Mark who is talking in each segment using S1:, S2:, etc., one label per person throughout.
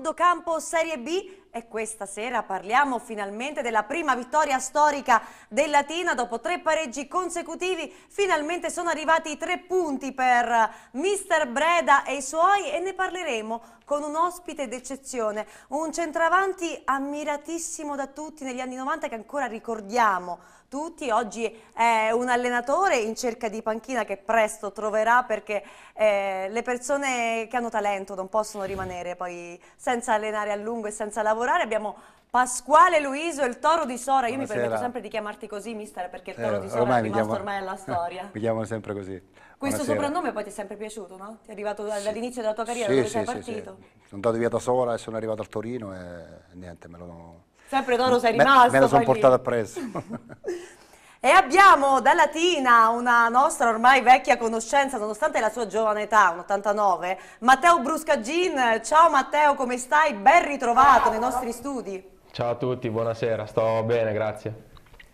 S1: Bordo Campo Serie B e questa sera parliamo finalmente della prima vittoria storica del Latina. Dopo tre pareggi consecutivi, finalmente sono arrivati i tre punti per Mister Breda e i suoi e ne parleremo con un ospite d'eccezione, un centravanti ammiratissimo da tutti negli anni 90 che ancora ricordiamo tutti. Oggi è un allenatore in cerca di panchina che presto troverà perché eh, le persone che hanno talento non possono rimanere poi senza allenare a lungo e senza lavorare lavorare, abbiamo Pasquale Luiso, il toro di Sora. Io Buonasera. mi permetto sempre di chiamarti così, mister, perché il toro eh, di Sora è rimasto chiamo... ormai alla storia. mi
S2: chiamano sempre così. Buonasera. Questo soprannome
S1: poi ti è sempre piaciuto, no? Ti è arrivato dall'inizio della tua carriera, sì, dove sì, sei sì, partito.
S2: Sì. Sono andato via da Sora e sono arrivato al Torino e niente, me lo...
S1: Sempre toro sei rimasto. Me, me lo sono portato appresso. E abbiamo da Latina una nostra ormai vecchia conoscenza, nonostante la sua giovane età, un 89, Matteo Bruscagin. Ciao Matteo, come stai? Ben ritrovato nei nostri studi.
S3: Ciao a tutti, buonasera, sto bene, grazie.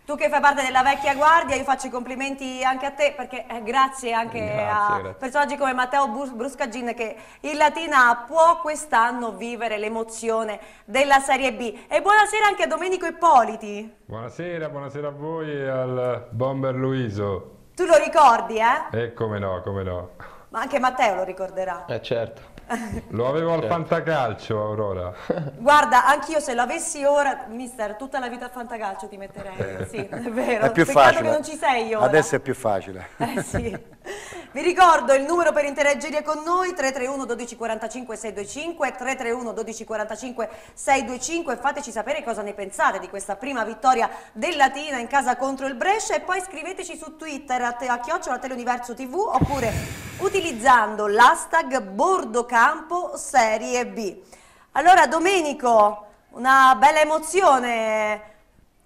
S1: Tu che fai parte della vecchia guardia, io faccio i complimenti anche a te perché eh, grazie anche grazie, a grazie. personaggi come Matteo Bruscagin che in Latina può quest'anno vivere l'emozione della Serie B. E buonasera anche a Domenico Ippoliti.
S4: Buonasera, buonasera a voi e al Bomber Luiso.
S1: Tu lo ricordi, eh?
S4: E eh, come no, come no.
S1: Ma anche Matteo lo ricorderà.
S4: Eh certo. Lo avevo al certo. Fantacalcio, Aurora.
S1: Guarda, anch'io se l'avessi ora, mister, tutta la vita al Fantacalcio ti metterei. Eh. Sì, è vero. È più Peccato facile. che non ci sei ora. Adesso è più facile. Eh sì. Vi ricordo il numero per interagire con noi 331 1245 625 331 1245 625 fateci sapere cosa ne pensate di questa prima vittoria del Latina in casa contro il Brescia e poi scriveteci su Twitter a, te, a chiocciola teleuniverso tv oppure utilizzate utilizzando l'hashtag Bordocampo Serie B. Allora Domenico, una bella emozione eh,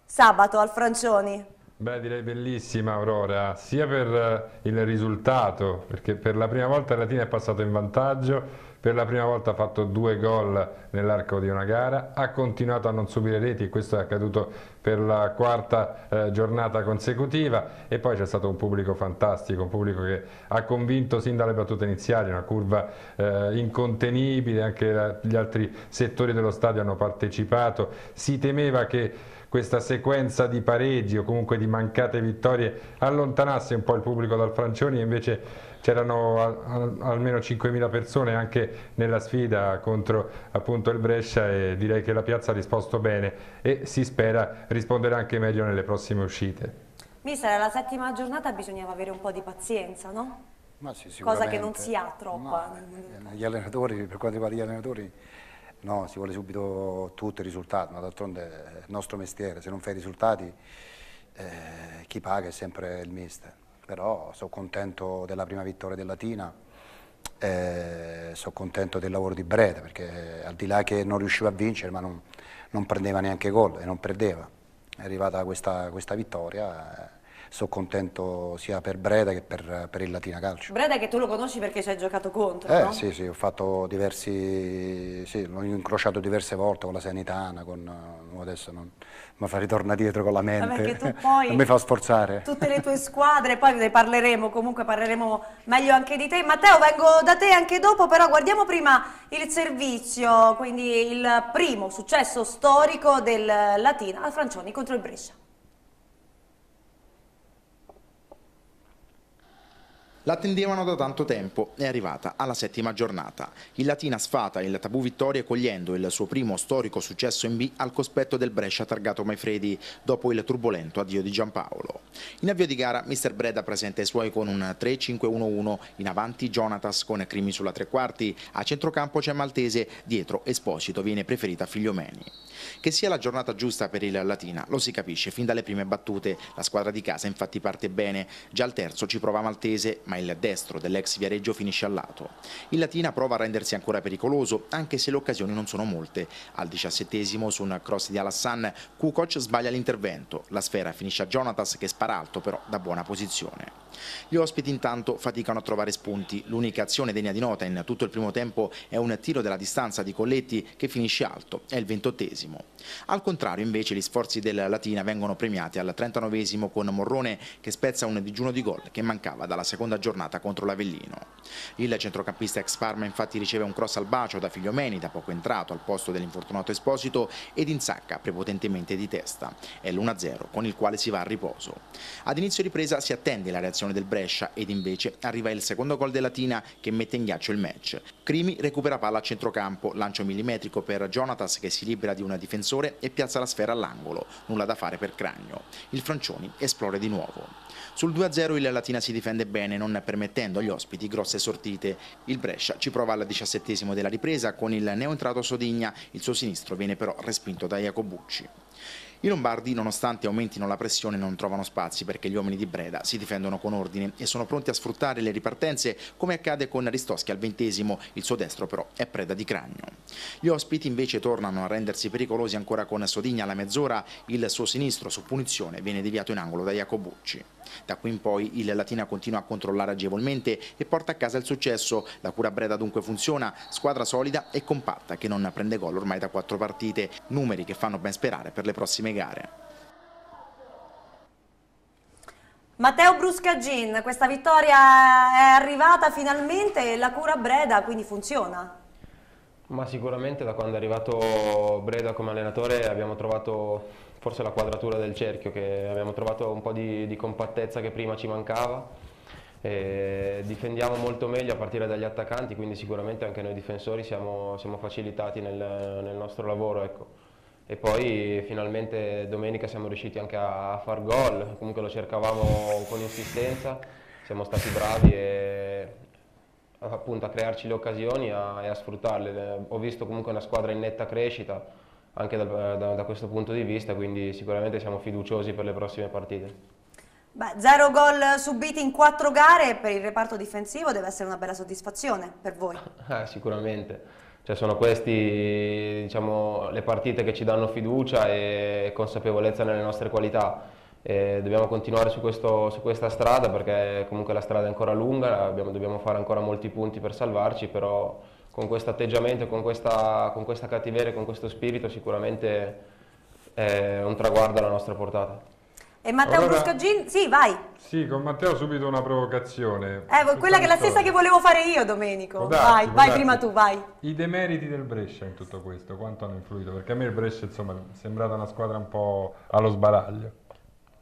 S1: sabato al Francioni.
S4: Beh, direi bellissima Aurora, sia per eh, il risultato, perché per la prima volta la Latina è passato in vantaggio, per la prima volta ha fatto due gol nell'arco di una gara, ha continuato a non subire reti, questo è accaduto per la quarta eh, giornata consecutiva e poi c'è stato un pubblico fantastico, un pubblico che ha convinto sin dalle battute iniziali, una curva eh, incontenibile, anche la, gli altri settori dello stadio hanno partecipato, si temeva che questa sequenza di pareggi o comunque di mancate vittorie allontanasse un po' il pubblico dal Francioni e invece c'erano almeno 5.000 persone anche nella sfida contro appunto il Brescia e direi che la piazza ha risposto bene e si spera risponderà anche
S2: meglio nelle prossime uscite.
S1: Mister, alla settima giornata bisognava avere un po' di pazienza, no?
S2: Ma sì, Cosa che non si
S1: ha troppa. No, eh, eh, eh,
S2: gli allenatori, per quanto riguarda gli allenatori, no, si vuole subito tutto il risultato, ma d'altronde è il nostro mestiere, se non fai i risultati eh, chi paga è sempre il mister però sono contento della prima vittoria della Tina, eh, sono contento del lavoro di Breda, perché al di là che non riusciva a vincere, ma non, non prendeva neanche gol e non perdeva. È arrivata questa, questa vittoria. Eh, sono contento sia per Breda che per, per, il Latina Calcio.
S1: Breda che tu lo conosci perché ci hai giocato contro, eh, no? Sì,
S2: sì, ho fatto diversi, sì, l'ho incrociato diverse volte con la Sanitana, con, uh, adesso non mi fa ritornare dietro con la mente, Vabbè, non mi fa sforzare.
S1: Tutte le tue squadre, poi ne parleremo, comunque parleremo meglio anche di te. Matteo, vengo da te anche dopo, però guardiamo prima il servizio, quindi il primo successo storico del Latina al Francioni contro il Brescia.
S5: L'attendevano da tanto tempo, è arrivata alla settima giornata. Il Latina sfata il tabù vittorie cogliendo il suo primo storico successo in B al cospetto del Brescia targato Maifredi dopo il turbolento addio di Giampaolo. In avvio di gara Mr. Breda presenta i suoi con un 3-5-1-1, in avanti Jonatas con Crimi sulla tre quarti, a centrocampo c'è Maltese, dietro Esposito viene preferita Figliomeni. Che sia la giornata giusta per il Latina lo si capisce fin dalle prime battute, la squadra di casa infatti parte bene, già al terzo ci prova Maltese, ma il destro dell'ex Viareggio finisce al lato. Il Latina prova a rendersi ancora pericoloso, anche se le occasioni non sono molte. Al diciassettesimo, su un cross di Alassane, Kukoc sbaglia l'intervento. La sfera finisce a Jonatas che spara alto, però da buona posizione. Gli ospiti intanto faticano a trovare spunti. L'unica azione degna di nota in tutto il primo tempo è un tiro della distanza di Colletti che finisce alto, è il ventottesimo. Al contrario invece gli sforzi del Latina vengono premiati al 39esimo con Morrone che spezza un digiuno di gol che mancava dalla seconda giornata giornata contro l'Avellino. Il centrocampista ex Parma infatti riceve un cross al bacio da Figliomeni, da poco entrato al posto dell'infortunato Esposito, ed insacca prepotentemente di testa. È l'1-0 con il quale si va a riposo. Ad inizio ripresa si attende la reazione del Brescia ed invece arriva il secondo gol della Tina che mette in ghiaccio il match. Crimi recupera palla a centrocampo, lancio millimetrico per Jonatas che si libera di un difensore e piazza la sfera all'angolo. Nulla da fare per Cragno. Il Francioni esplode di nuovo. Sul 2-0 il Latina si difende bene, non permettendo agli ospiti grosse sortite. Il Brescia ci prova al diciassettesimo della ripresa con il neoentrato Sodigna, il suo sinistro viene però respinto da Iacobucci. I Lombardi, nonostante aumentino la pressione, non trovano spazi perché gli uomini di Breda si difendono con ordine e sono pronti a sfruttare le ripartenze come accade con Ristoschi al ventesimo, il suo destro però è preda di cranio. Gli ospiti invece tornano a rendersi pericolosi ancora con Sodigna alla mezz'ora, il suo sinistro su punizione viene deviato in angolo da Iacobucci. Da qui in poi il Latina continua a controllare agevolmente e porta a casa il successo, la cura Breda dunque funziona, squadra solida e compatta che non prende gol ormai da quattro partite, numeri che fanno ben sperare per le prossime gare.
S1: Matteo Bruscagin, questa vittoria è arrivata finalmente e la cura Breda quindi funziona?
S3: Ma sicuramente da quando è arrivato Breda come allenatore abbiamo trovato forse la quadratura del cerchio, che abbiamo trovato un po' di, di compattezza che prima ci mancava. E difendiamo molto meglio a partire dagli attaccanti, quindi sicuramente anche noi difensori siamo, siamo facilitati nel, nel, nostro lavoro. Ecco. E poi finalmente domenica siamo riusciti anche a, a far gol, comunque lo cercavamo con insistenza, siamo stati bravi e appunto a crearci le occasioni e a, a sfruttarle. Ho visto comunque una squadra in netta crescita anche da, eh, da, da questo punto di vista, quindi sicuramente siamo fiduciosi per le prossime partite.
S1: Beh, zero gol subiti in quattro gare per il reparto difensivo deve essere una bella soddisfazione per voi.
S3: Eh, sicuramente, cioè, sono queste diciamo, le partite che ci danno fiducia e consapevolezza nelle nostre qualità e dobbiamo continuare su, questo, su, questa strada perché comunque la strada è ancora lunga, abbiamo, dobbiamo fare ancora molti punti per salvarci, però con questo atteggiamento, con questa, con questa cattiveria, con questo spirito sicuramente è un traguardo alla nostra portata.
S1: E Matteo allora, Bruscagin, sì vai.
S3: Sì, con Matteo subito una provocazione.
S1: Eh, quella che è la stessa che volevo fare io Domenico. Darti, vai, vai prima tu, vai.
S4: I demeriti del Brescia in tutto questo, quanto hanno influito? Perché a me il Brescia insomma è sembrata una squadra un po' allo sbaraglio.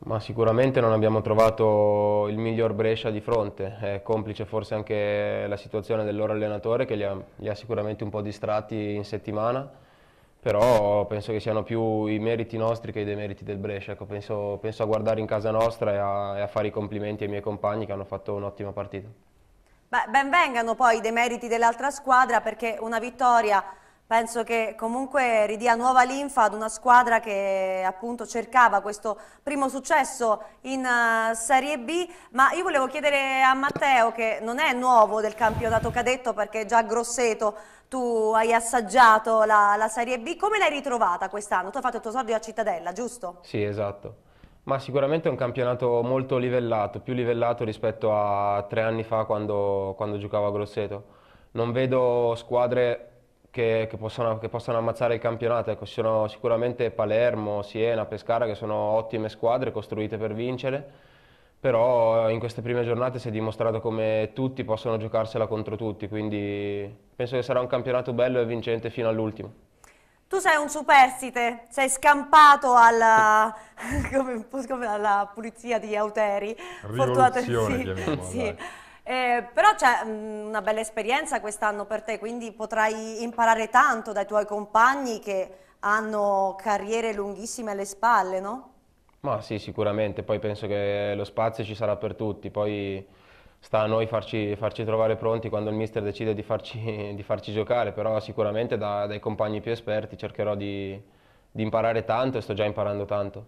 S3: Ma sicuramente non abbiamo trovato il miglior Brescia di fronte, è complice forse anche la situazione del loro allenatore che li ha, li ha sicuramente un po' distratti in settimana, però penso che siano più i meriti nostri che i demeriti del Brescia, ecco, penso, penso, a guardare in casa nostra e a, e a fare i complimenti ai miei compagni che hanno fatto un'ottima partita.
S1: Beh, ben vengano poi i demeriti dell'altra squadra perché una vittoria penso che comunque ridia nuova linfa ad una squadra che appunto cercava questo primo successo in eh, Serie B, ma io volevo chiedere a Matteo che non è nuovo del campionato cadetto perché già a Grosseto tu hai assaggiato la, la Serie B, come l'hai ritrovata quest'anno? Tu hai fatto il tuo sordio a Cittadella, giusto?
S3: Sì, esatto. Ma sicuramente è un campionato molto livellato, più livellato rispetto a tre anni fa quando, quando giocavo a Grosseto. Non vedo squadre che, che, possano, che, possano, ammazzare il campionato. Ecco, ci sono sicuramente Palermo, Siena, Pescara che sono ottime squadre costruite per vincere, però in queste prime giornate si è dimostrato come tutti possono giocarsela contro tutti, quindi penso che sarà un campionato bello e vincente fino all'ultimo.
S1: Tu sei un superstite, sei scampato alla, come, come alla pulizia di Auteri. Rivoluzione, sì, sì. Eh, però c'è mm, una bella esperienza quest'anno per te, quindi potrai imparare tanto dai tuoi compagni che hanno carriere lunghissime alle spalle, no?
S3: Ma sì, sicuramente, poi penso che lo spazio ci sarà per tutti, poi sta a noi farci, farci trovare pronti quando il mister decide di farci, di farci giocare, però sicuramente da, dai compagni più esperti cercherò di, di imparare tanto e sto già imparando tanto.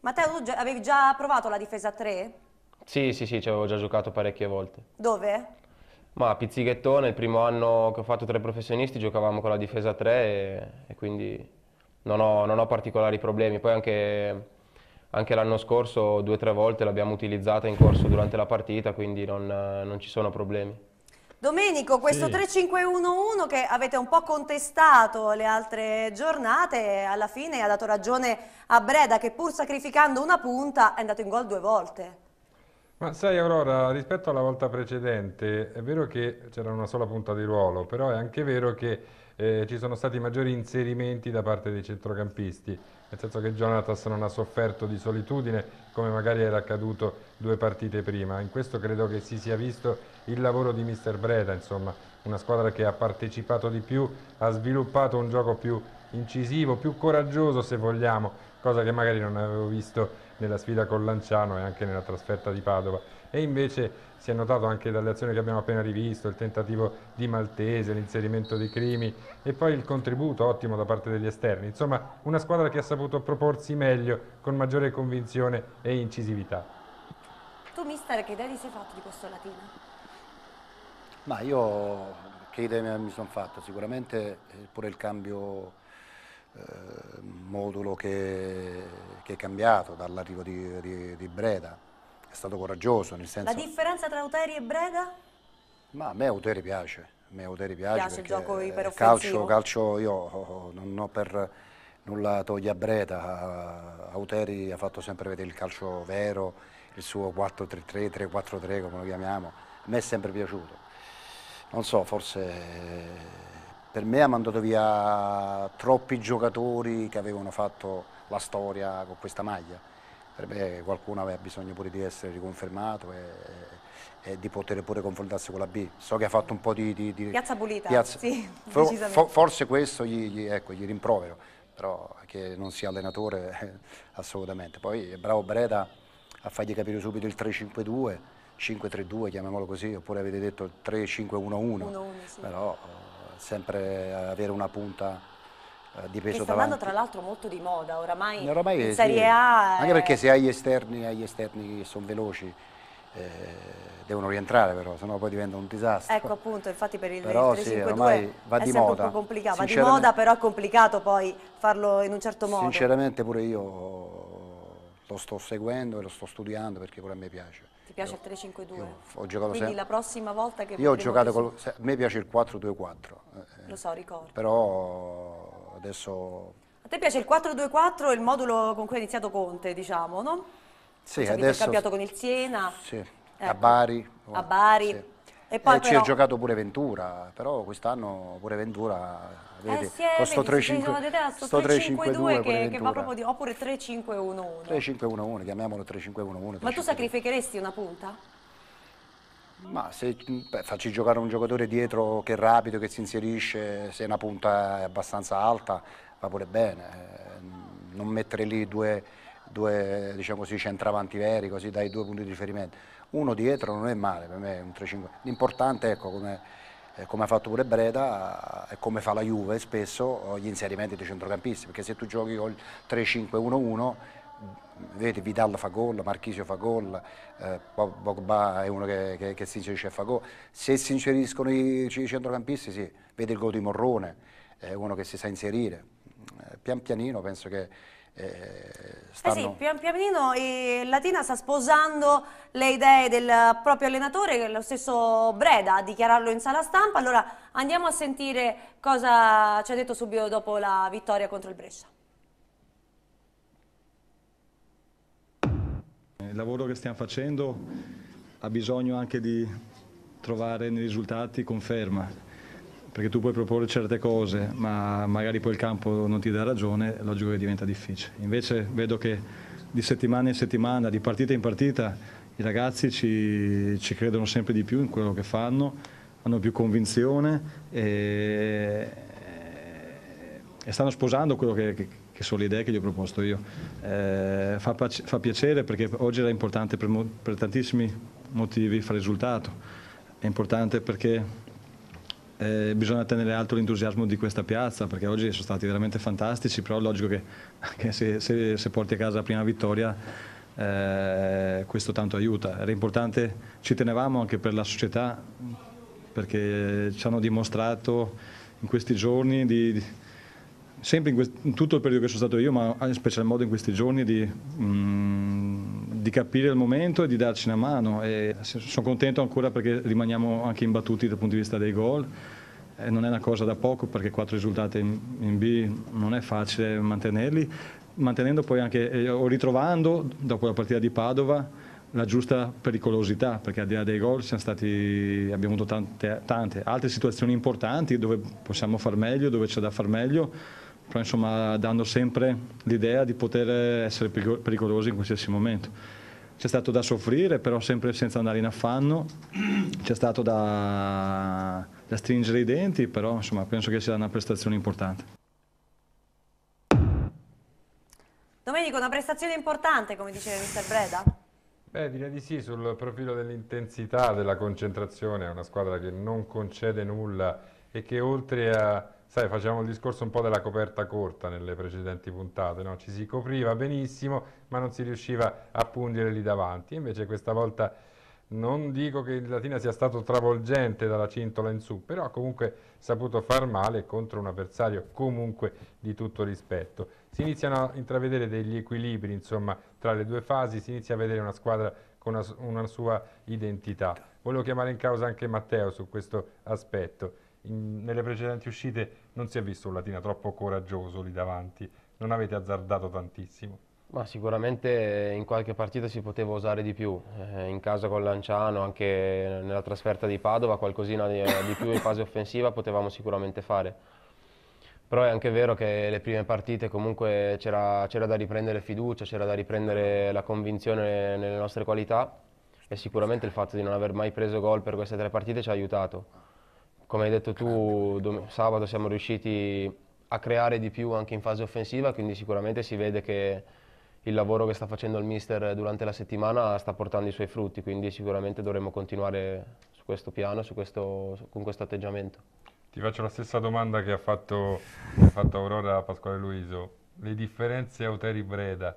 S1: Matteo, tu avevi già provato la difesa 3?
S3: Sì, sì, sì, ci avevo già giocato parecchie volte. Dove? Ma a Pizzighettone, il primo anno che ho fatto tra i professionisti, giocavamo con la difesa 3 e, e quindi non ho, non ho, particolari problemi. Poi anche, anche l'anno scorso due o tre volte l'abbiamo utilizzata in corso durante la partita, quindi non, non ci sono problemi.
S1: Domenico, questo sì. 3-5-1-1 che avete un po' contestato le altre giornate, alla fine ha dato ragione a Breda che pur sacrificando una punta è andato in gol due volte.
S4: Ma sai Aurora, rispetto alla volta precedente, è vero che c'era una sola punta di ruolo, però è anche vero che eh, ci sono stati maggiori inserimenti da parte dei centrocampisti, nel senso che Jonathan non ha sofferto di solitudine come magari era accaduto due partite prima. In questo credo che si sia visto il lavoro di Mr. Breda, insomma, una squadra che ha partecipato di più, ha sviluppato un gioco più incisivo, più coraggioso se vogliamo, cosa che magari non avevo visto nella sfida con Lanciano e anche nella trasferta di Padova. E invece si è notato anche dalle azioni che abbiamo appena rivisto, il tentativo di Maltese, l'inserimento di Crimi e poi il contributo ottimo da parte degli esterni. Insomma, una squadra che ha saputo proporsi meglio, con maggiore convinzione e incisività.
S1: Tu, mister, che idea ti sei fatto di questo latino?
S2: Ma io che idea mi sono fatto? Sicuramente eh, pure il cambio eh, modulo che, che, è cambiato dall'arrivo di, di, di, Breda, è stato coraggioso nel senso... La
S1: differenza tra Uteri e Breda?
S2: Ma a me Uteri piace, a me Uteri piace, piace il gioco
S1: iperoffensivo. Calcio,
S2: calcio io oh, oh, oh, non ho per nulla toglie a Breda, Uteri ha fatto sempre vedere il calcio vero, il suo 4-3-3, 3-4-3 come lo chiamiamo, a me è sempre piaciuto, non so forse per me ha mandato via troppi giocatori che avevano fatto la storia con questa maglia. Per me qualcuno aveva bisogno pure di essere riconfermato e, e di poter pure confrontarsi con la B. So che ha fatto un po' di... di, di piazza pulita, piazza. sì, for, for, Forse questo gli, gli, ecco, gli, rimprovero, però che non sia allenatore assolutamente. Poi bravo Breda a fargli capire subito il 3-5-2, 5-3-2 chiamiamolo così, oppure avete detto 3-5-1-1, sì. però sempre eh, avere una punta eh, di peso che sta andando tra
S1: l'altro molto di moda oramai, eh, oramai in Serie sì. A è... anche perché
S2: se hai esterni hai esterni che sono veloci eh, devono rientrare però sennò poi diventa un disastro ecco
S1: appunto infatti per il però, 352 sì, va di moda. più complicato va di moda però è complicato poi farlo in un certo modo
S2: sinceramente pure io lo sto seguendo e lo sto studiando perché pure a me piace
S1: ti piace io, il 3-5-2?
S2: Ho giocato Quindi la
S1: prossima volta che Io ho giocato con
S2: se, a me piace il 4-2-4. Eh, Lo so, ricordo. Però adesso
S1: A te piace il 4-2-4, il modulo con cui ha iniziato Conte, diciamo, no? Sì, Cosa adesso è cambiato con il Siena. Sì. Ecco, a Bari.
S2: A Bari. Sì.
S1: E poi eh, però... ci ha giocato
S2: pure Ventura, però quest'anno pure Ventura Vedi? Eh sì, con eh, sto 352 che, che, va proprio di,
S1: oppure 3511.
S2: 3511, chiamiamolo 3511. Ma
S1: tu sacrificheresti una punta? Ma
S2: se beh, facci giocare un giocatore dietro che è rapido, che si inserisce, se una punta è abbastanza alta, va pure bene. Eh, non mettere lì due, due diciamo così, centravanti veri, così dai due punti di riferimento. Uno dietro non è male per me, un 3-5. L'importante, ecco, come eh, come ha fatto pure Breda eh, e come fa la Juve spesso, eh, gli inserimenti dei centrocampisti, perché se tu giochi col 3-5-1-1 vedi Vidal fa gol, Marchisio fa gol, eh, Bogba è uno che, che, che si inserisce e fa gol. Se si inseriscono i, i centrocampisti, sì, vede il gol di Morrone, è uno che si sa inserire. pian pianino penso che eh, eh stanno... Eh sì,
S1: pian pianino eh, Latina sta sposando le idee del proprio allenatore, lo stesso Breda, a dichiararlo in sala stampa. Allora andiamo a sentire cosa ci ha detto subito dopo la vittoria contro il Brescia.
S6: Il lavoro che stiamo facendo ha bisogno anche di trovare nei risultati conferma perché tu puoi proporre certe cose, ma magari poi il campo non ti dà ragione, la gioia diventa difficile. Invece vedo che di settimana in settimana, di partita in partita, i ragazzi ci, ci credono sempre di più in quello che fanno, hanno più convinzione e, e stanno sposando quello che, che, che, sono le idee che gli ho proposto io. Eh, fa, fa, piacere perché oggi era importante per, per tantissimi motivi fare risultato, è importante perché eh, bisogna tenere alto l'entusiasmo di questa piazza perché oggi sono stati veramente fantastici, però è logico che anche se, se, se porti a casa la prima vittoria eh, questo tanto aiuta. Era importante, ci tenevamo anche per la società perché ci hanno dimostrato in questi giorni di, di sempre in, quest, in, tutto il periodo che sono stato io, ma in special modo in questi giorni, di mh, mm, di capire il momento e di darci una mano. E sono contento ancora perché rimaniamo anche imbattuti dal punto di vista dei gol. E non è una cosa da poco perché quattro risultati in B non è facile mantenerli, mantenendo poi anche, eh, o ritrovando dopo la partita di Padova, la giusta pericolosità, perché al di là dei gol stati, abbiamo avuto tante, tante, altre situazioni importanti dove possiamo far meglio, dove c'è da far meglio, però insomma dando sempre l'idea di poter essere pericolosi in qualsiasi momento c'è stato da soffrire, però sempre senza andare in affanno, c'è stato da, da stringere i denti, però insomma, penso che sia una prestazione importante.
S1: Domenico, una prestazione importante, come diceva Mr. Breda?
S4: Beh, direi di sì, sul profilo dell'intensità, della concentrazione, è una squadra che non concede nulla e che oltre a sai, facevamo il discorso un po' della coperta corta nelle precedenti puntate, no? ci si copriva benissimo ma non si riusciva a pungere lì davanti, invece questa volta non dico che il Latina sia stato travolgente dalla cintola in su, però ha comunque saputo far male contro un avversario comunque di tutto rispetto. Si iniziano a intravedere degli equilibri insomma, tra le due fasi, si inizia a vedere una squadra con una, una sua identità. Volevo chiamare in causa anche Matteo su questo aspetto in, nelle precedenti uscite non si è visto un Latina troppo coraggioso lì davanti, non avete azzardato tantissimo.
S3: Ma sicuramente in qualche partita si poteva usare di più, eh, in casa con Lanciano, anche nella trasferta di Padova, qualcosina di, eh, di più in fase offensiva potevamo sicuramente fare. Però è anche vero che le prime partite comunque c'era da riprendere fiducia, c'era da riprendere la convinzione nelle nostre qualità e sicuramente il fatto di non aver mai preso gol per queste tre partite ci ha aiutato come hai detto tu, sabato siamo riusciti a creare di più anche in fase offensiva, quindi sicuramente si vede che il lavoro che sta facendo il mister durante la settimana sta portando i suoi frutti, quindi sicuramente dovremo continuare su questo piano, su questo, su, con questo atteggiamento. Ti faccio la stessa domanda che ha fatto, che ha fatto
S4: Aurora a Pasquale Luiso. Le differenze Auteri-Breda,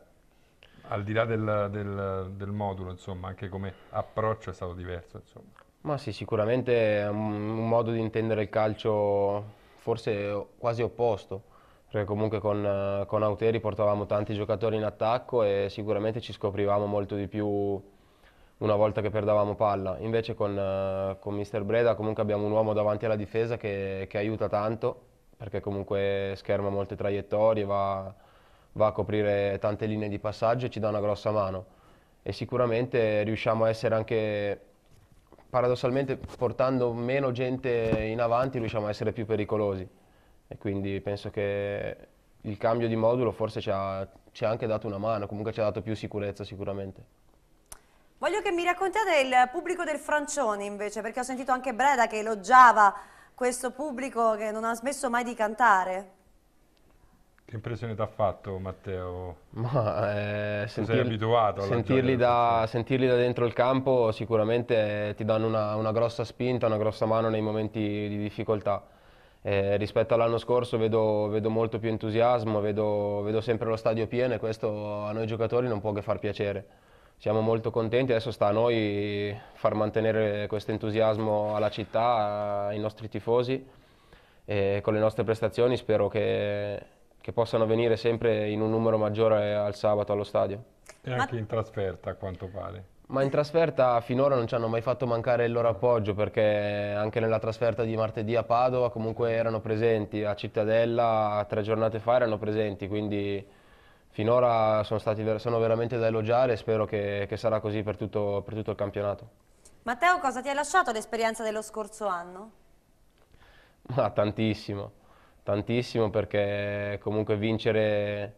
S4: al di là del, del, del modulo, insomma, anche come approccio è stato diverso. Insomma.
S3: Ma sì, sicuramente è un modo di intendere il calcio forse quasi opposto, perché comunque con, con Auteri portavamo tanti giocatori in attacco e sicuramente ci scoprivamo molto di più una volta che perdavamo palla. Invece con, con Mister Breda comunque abbiamo un uomo davanti alla difesa che, che aiuta tanto, perché comunque scherma molte traiettorie, va, va a coprire tante linee di passaggio e ci dà una grossa mano. E sicuramente riusciamo a essere anche paradossalmente portando meno gente in avanti riusciamo a essere più pericolosi e quindi penso che il cambio di modulo forse ci ha, ci ha anche dato una mano, comunque ci ha dato più sicurezza sicuramente.
S1: Voglio che mi raccontate il pubblico del Francioni invece, perché ho sentito anche Breda che elogiava questo pubblico che non ha smesso mai di cantare.
S4: Che impressione ti ha fatto Matteo? Ma, eh, sentir, sei abituato sentirli
S3: da, sentirli da, dentro il campo sicuramente ti danno una, una, grossa spinta, una grossa mano nei momenti di difficoltà. Eh, rispetto all'anno scorso vedo, vedo, molto più entusiasmo, vedo, vedo sempre lo stadio pieno e questo a noi giocatori non può che far piacere. Siamo molto contenti, adesso sta a noi far mantenere questo entusiasmo alla città, ai nostri tifosi e eh, con le nostre prestazioni spero che che possano venire sempre in un numero maggiore al sabato allo stadio.
S4: E anche in trasferta a quanto pare.
S3: Ma in trasferta finora non ci hanno mai fatto mancare il loro appoggio perché anche nella trasferta di martedì a Padova comunque erano presenti, a Cittadella tre giornate fa erano presenti, quindi finora sono, stati, sono veramente da elogiare e spero che, che sarà così per tutto, per tutto il campionato.
S1: Matteo, cosa ti ha lasciato l'esperienza dello scorso anno?
S3: Ma tantissimo tantissimo perché comunque vincere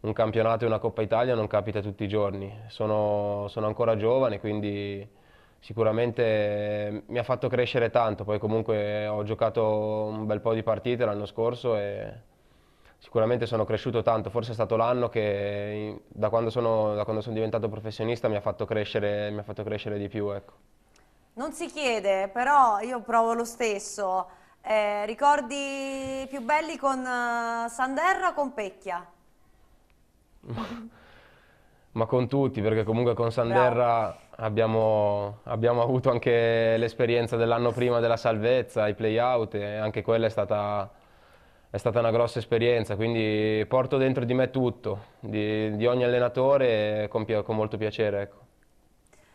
S3: un campionato e una Coppa Italia non capita tutti i giorni. Sono, sono, ancora giovane, quindi sicuramente mi ha fatto crescere tanto. Poi comunque ho giocato un bel po' di partite l'anno scorso e sicuramente sono cresciuto tanto. Forse è stato l'anno che da quando sono, da quando sono diventato professionista mi ha fatto crescere, mi ha fatto crescere di più. Ecco.
S1: Non si chiede, però io provo lo stesso. Eh, ricordi più belli con uh, Sanderra o con Pecchia?
S3: Ma con tutti, perché comunque con Sanderra abbiamo, abbiamo, avuto anche l'esperienza dell'anno prima della salvezza, i play-out, e anche quella è stata, è stata, una grossa esperienza, quindi porto dentro di me tutto, di, di ogni allenatore, con, con molto piacere. Ecco.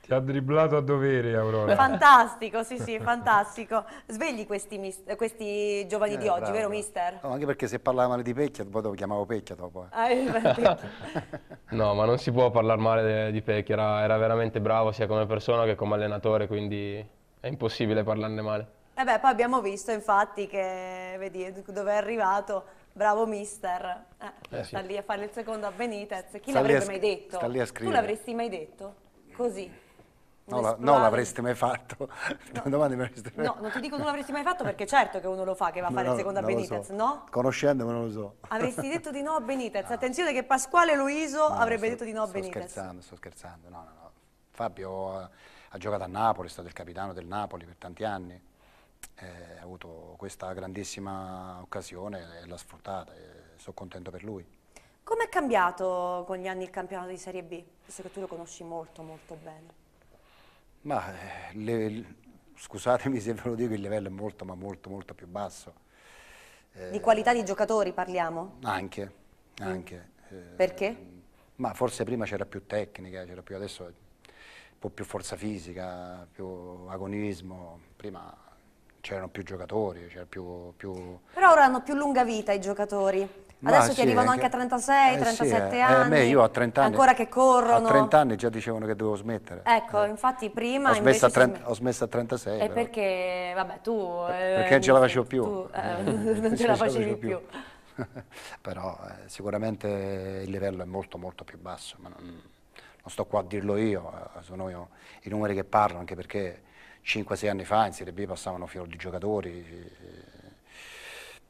S2: Ti ha dribblato a dovere, Aurora.
S1: Fantastico, sì, sì, fantastico. Svegli questi, questi giovani eh, di oggi, bravo. vero mister?
S2: No, anche perché se parlava male di
S3: Pecchia, poi dopo chiamavo Pecchia dopo. Eh.
S1: Ah, eh
S3: no, ma non si può parlare male di Pecchia, era, era veramente bravo sia come persona che come allenatore, quindi è impossibile parlarne male.
S1: E eh beh, poi abbiamo visto infatti che, vedi, dove è arrivato, bravo mister, eh, eh sì. sta lì a fare il secondo a Benitez, chi l'avrebbe mai detto? Tu l'avresti mai detto? Così.
S2: No, la, no l'avresti mai fatto. No. Domani mi no,
S1: non ti dico non l'avresti mai fatto perché certo che uno lo fa che va a fare no, il secondo a Benitez, so. no?
S2: Conoscendomi non lo so.
S1: Avresti detto di no a Benitez. Attenzione che Pasquale Luiso avrebbe sto, detto di no a Benitez. Sto scherzando,
S2: sto scherzando. No, no, no. Fabio ha, ha giocato a Napoli, è stato il capitano del Napoli per tanti anni. Eh, ha avuto questa grandissima occasione e l'ha sfruttata. sono contento per lui.
S1: Come è cambiato con gli anni il campionato di Serie B? Visto che tu lo conosci molto molto bene.
S2: Ma eh, le, scusatemi se ve lo dico, il livello è molto ma molto molto più basso. Eh, di qualità di
S1: giocatori parliamo?
S2: Anche, anche. Mm. Perché? Ma forse prima c'era più tecnica, c'era più adesso un po' più forza fisica, più agonismo, prima c'erano più giocatori, c'era più, più...
S1: Però ora hanno più lunga vita i giocatori. Adesso sì, ti arrivano anche, a 36, eh, 37 sì, eh, eh, anni. Eh, me, io a 30 anni. Ancora che corrono. A 30
S2: anni già dicevano che dovevo smettere.
S1: Ecco, eh. infatti prima. Ho smesso, a, 30, ho smesso
S2: a 36. E
S1: perché, vabbè, tu. Eh, perché non ce la facevo più. Tu, non ce la facevi più.
S2: Però sicuramente il livello è molto, molto più basso. Ma non, non sto qua a dirlo io, sono io, i numeri che parlo, anche perché 5-6 anni fa in Serie B passavano fior di giocatori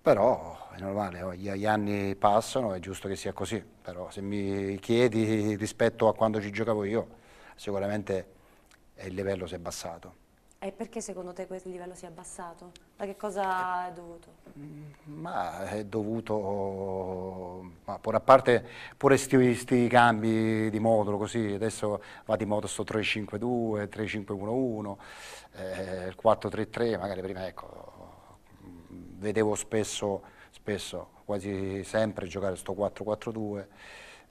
S2: però è normale, oh, gli, anni passano, è giusto che sia così, però se mi chiedi rispetto a quando ci giocavo io, sicuramente il livello si è abbassato.
S1: E perché secondo te quel livello si è abbassato? Da che cosa eh, è dovuto? Mm, ma
S2: è dovuto, ma pure a parte pure questi cambi di modulo così, adesso va di modo sto 3-5-2, 3-5-1-1, eh, 4-3-3, magari prima ecco vedevo spesso, spesso, quasi sempre giocare sto 4-4-2,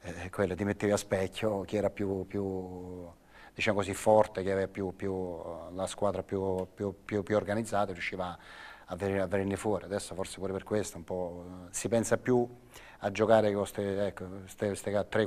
S2: eh, quello ti mettevi a specchio chi era più, più diciamo così, forte, chi aveva più, più, eh, la squadra più, organizzata, riusciva a a, venire fuori. Adesso forse pure per questo un po' eh, si pensa più a giocare con queste ecco, 3-4-3, 4-3-3,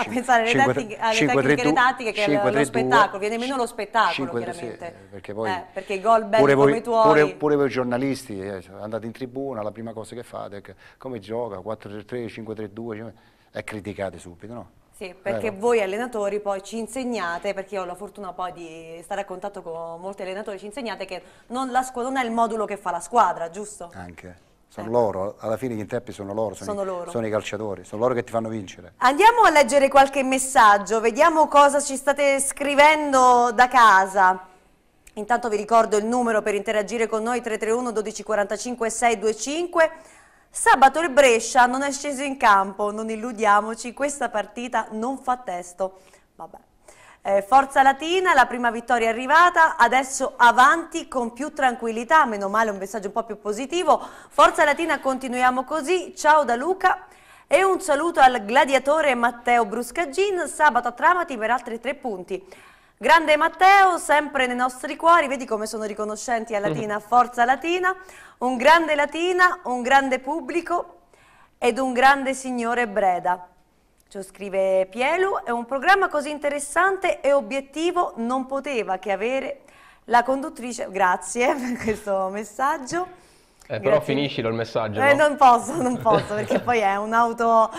S2: 5-3-2. tattiche che 5, lo spettacolo,
S1: viene meno lo spettacolo 5, 3, Sì, eh, perché, poi, eh, perché i gol belli pure come voi, tuoi. Pure,
S2: pure voi giornalisti eh, andate in tribuna, la prima cosa che fate è che, come gioca, 4-3-3, 5-3-2, è criticate subito, no? Sì, eh, perché eh, voi
S1: allenatori poi ci insegnate, perché io ho la fortuna poi di stare a contatto con molti allenatori, ci insegnate che non, la non è il modulo che fa la squadra, giusto?
S2: Anche. Sono eh. loro, alla fine gli interpreti sono loro, sono, sono, i, loro. sono i calciatori, sono loro che ti fanno vincere.
S1: Andiamo a leggere qualche messaggio, vediamo cosa ci state scrivendo da casa. Intanto vi ricordo il numero per interagire con noi 331 1245 625 Sabato il Brescia non è sceso in campo, non illudiamoci, questa partita non fa testo. Vabbè. Eh, Forza Latina, la prima vittoria è arrivata, adesso avanti con più tranquillità, meno male un messaggio un po' più positivo. Forza Latina, continuiamo così, ciao da Luca e un saluto al gladiatore Matteo Bruscagin, sabato a Tramati per altri tre punti. Grande Matteo, sempre nei nostri cuori, vedi come sono riconoscenti a Latina, forza Latina, un grande Latina, un grande pubblico ed un grande signore Breda. Ciò scrive Pielu, è un programma così interessante e obiettivo non poteva che avere la conduttrice, grazie per questo messaggio, eh, però finiscilo
S3: il messaggio. Eh, no? Non posso, non posso, perché
S1: poi è un'auto,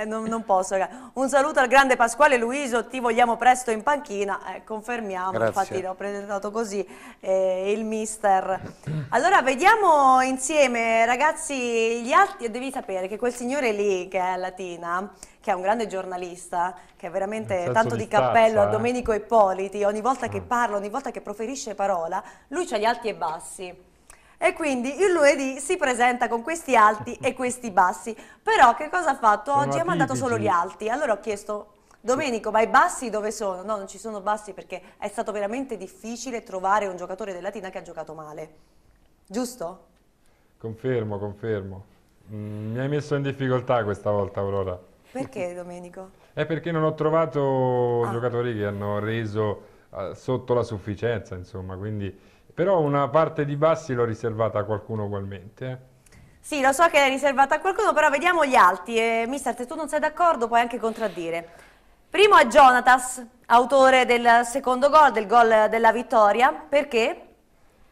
S1: eh, non, non, posso. Un saluto al grande Pasquale Luiso, ti vogliamo presto in panchina, eh, confermiamo, Grazie. infatti l'ho presentato così, eh, il mister. Allora vediamo insieme ragazzi gli altri, devi sapere che quel signore lì che è latina, che è un grande giornalista, che è veramente tanto di, di cappello a eh. Domenico Ippoliti, ogni volta che mm. parla, ogni volta che proferisce parola, lui ha gli alti e bassi e quindi il lunedì si presenta con questi alti e questi bassi. Però che cosa ha fatto? Oggi ha mandato solo gli alti. Allora ho chiesto Domenico, ma i bassi dove sono? No, non ci sono bassi perché è stato veramente difficile trovare un giocatore della Latina che ha giocato male. Giusto?
S4: Confermo, confermo. Mm, mi hai messo in difficoltà questa volta, Aurora.
S1: Perché, Domenico?
S4: È perché non ho trovato ah. giocatori che hanno reso eh, sotto la sufficienza, insomma, quindi però una parte di bassi l'ho riservata a qualcuno ugualmente. Eh.
S1: Sì, lo so che l'hai riservata a qualcuno, però vediamo gli alti. Eh, mister, se tu non sei d'accordo puoi anche contraddire. Primo è Jonatas, autore del secondo gol, del gol della vittoria. Perché?